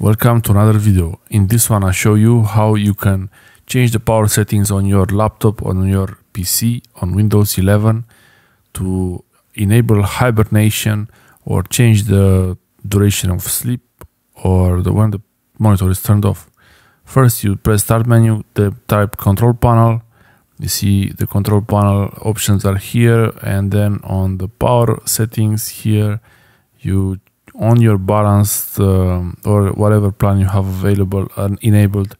Welcome to another video. In this one I show you how you can change the power settings on your laptop, on your PC, on Windows 11 to enable hibernation or change the duration of sleep or the when the monitor is turned off. First you press start menu, the type control panel. You see the control panel options are here and then on the power settings here you on your balanced uh, or whatever plan you have available and enabled,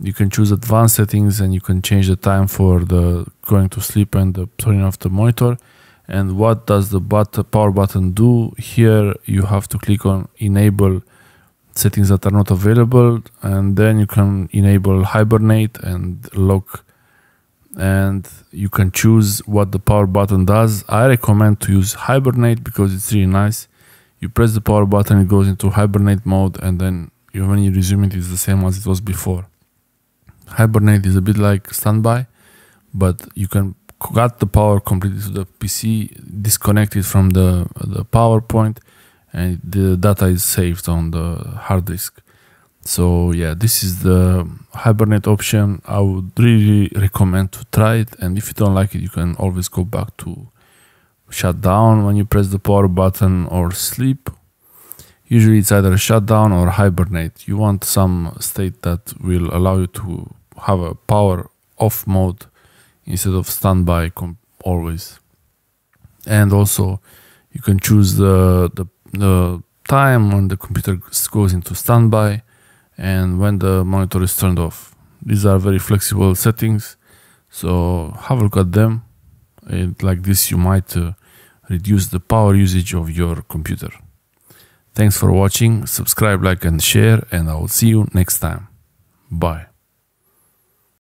you can choose advanced settings and you can change the time for the going to sleep and the turning off the monitor and what does the but power button do here you have to click on enable settings that are not available and then you can enable hibernate and lock and you can choose what the power button does i recommend to use hibernate because it's really nice you press the power button, it goes into hibernate mode, and then you, when you resume it, it's the same as it was before. Hibernate is a bit like standby, but you can cut the power completely to the PC, disconnect it from the, the PowerPoint, and the data is saved on the hard disk. So yeah, this is the Hibernate option. I would really recommend to try it, and if you don't like it, you can always go back to shut down when you press the power button or sleep. Usually it's either shut down or hibernate. You want some state that will allow you to have a power off mode instead of standby always. And also you can choose the, the, the time when the computer goes into standby and when the monitor is turned off. These are very flexible settings, so have a look at them like this, you might uh, reduce the power usage of your computer. Thanks for watching, subscribe, like, and share, and I will see you next time. Bye.